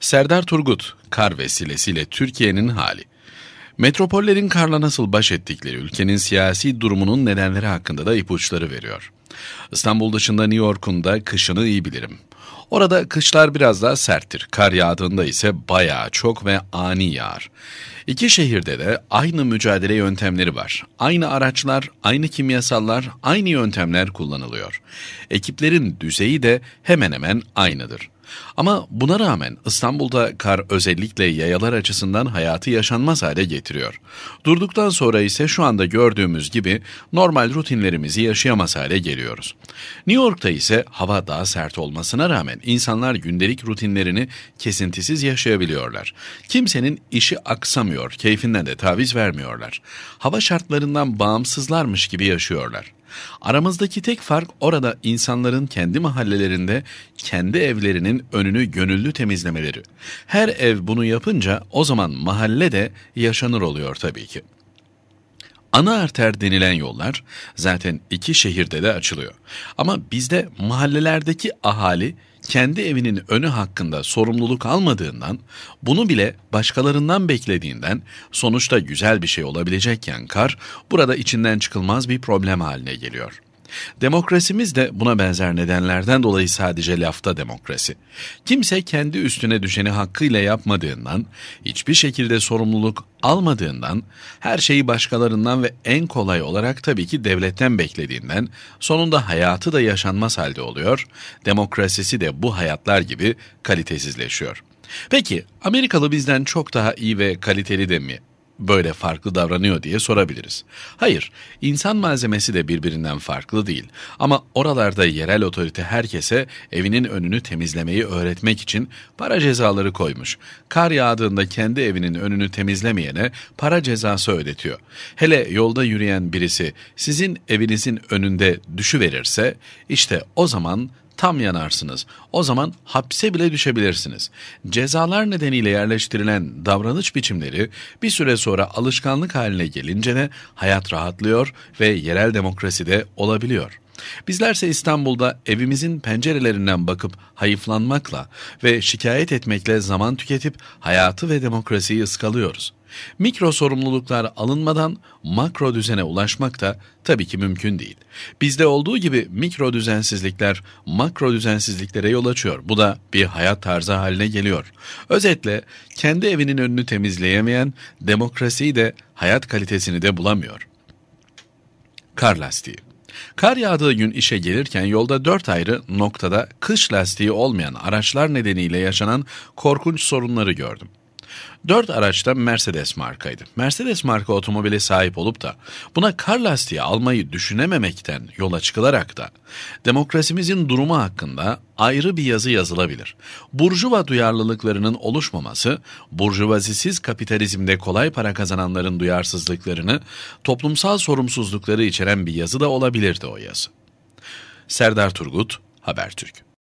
Serdar Turgut, kar vesilesiyle Türkiye'nin hali. Metropollerin karla nasıl baş ettikleri ülkenin siyasi durumunun nedenleri hakkında da ipuçları veriyor. İstanbul dışında New York'un da kışını iyi bilirim. Orada kışlar biraz daha serttir. Kar yağdığında ise bayağı çok ve ani yağar. İki şehirde de aynı mücadele yöntemleri var. Aynı araçlar, aynı kimyasallar, aynı yöntemler kullanılıyor. Ekiplerin düzeyi de hemen hemen aynıdır. Ama buna rağmen İstanbul'da kar özellikle yayalar açısından hayatı yaşanmaz hale getiriyor. Durduktan sonra ise şu anda gördüğümüz gibi normal rutinlerimizi yaşayamaz hale geliyoruz. New York'ta ise hava daha sert olmasına rağmen insanlar gündelik rutinlerini kesintisiz yaşayabiliyorlar. Kimsenin işi aksamıyor, keyfinden de taviz vermiyorlar. Hava şartlarından bağımsızlarmış gibi yaşıyorlar. Aramızdaki tek fark orada insanların kendi mahallelerinde kendi evlerinin önünü gönüllü temizlemeleri. Her ev bunu yapınca o zaman mahalle de yaşanır oluyor tabii ki. Ana arter denilen yollar zaten iki şehirde de açılıyor. Ama bizde mahallelerdeki ahali kendi evinin önü hakkında sorumluluk almadığından, bunu bile başkalarından beklediğinden sonuçta güzel bir şey olabilecekken kar burada içinden çıkılmaz bir problem haline geliyor. Demokrasimiz de buna benzer nedenlerden dolayı sadece lafta demokrasi. Kimse kendi üstüne düşeni hakkıyla yapmadığından, hiçbir şekilde sorumluluk almadığından, her şeyi başkalarından ve en kolay olarak tabii ki devletten beklediğinden sonunda hayatı da yaşanmaz halde oluyor. Demokrasisi de bu hayatlar gibi kalitesizleşiyor. Peki Amerikalı bizden çok daha iyi ve kaliteli de mi böyle farklı davranıyor diye sorabiliriz. Hayır, insan malzemesi de birbirinden farklı değil. Ama oralarda yerel otorite herkese evinin önünü temizlemeyi öğretmek için para cezaları koymuş. Kar yağdığında kendi evinin önünü temizlemeyene para cezası ödetiyor. Hele yolda yürüyen birisi sizin evinizin önünde düşüverirse işte o zaman tam yanarsınız. O zaman hapse bile düşebilirsiniz. Cezalar nedeniyle yerleştirilen davranış biçimleri bir süre sonra alışkanlık haline gelince de hayat rahatlıyor ve yerel demokrasi de olabiliyor.'' Bizlerse İstanbul'da evimizin pencerelerinden bakıp hayıflanmakla ve şikayet etmekle zaman tüketip hayatı ve demokrasiyi ıskalıyoruz. Mikro sorumluluklar alınmadan makro düzene ulaşmak da tabii ki mümkün değil. Bizde olduğu gibi mikro düzensizlikler makro düzensizliklere yol açıyor. Bu da bir hayat tarzı haline geliyor. Özetle kendi evinin önünü temizleyemeyen demokrasiyi de hayat kalitesini de bulamıyor. Kar lastiği Kar yağdığı gün işe gelirken yolda dört ayrı noktada kış lastiği olmayan araçlar nedeniyle yaşanan korkunç sorunları gördüm. Dört araç da Mercedes markaydı. Mercedes marka otomobile sahip olup da buna kar lastiği almayı düşünememekten yola çıkılarak da demokrasimizin durumu hakkında ayrı bir yazı yazılabilir. Burjuva duyarlılıklarının oluşmaması, burjuvazisiz kapitalizmde kolay para kazananların duyarsızlıklarını, toplumsal sorumsuzlukları içeren bir yazı da olabilirdi o yazı. Serdar Turgut, Habertürk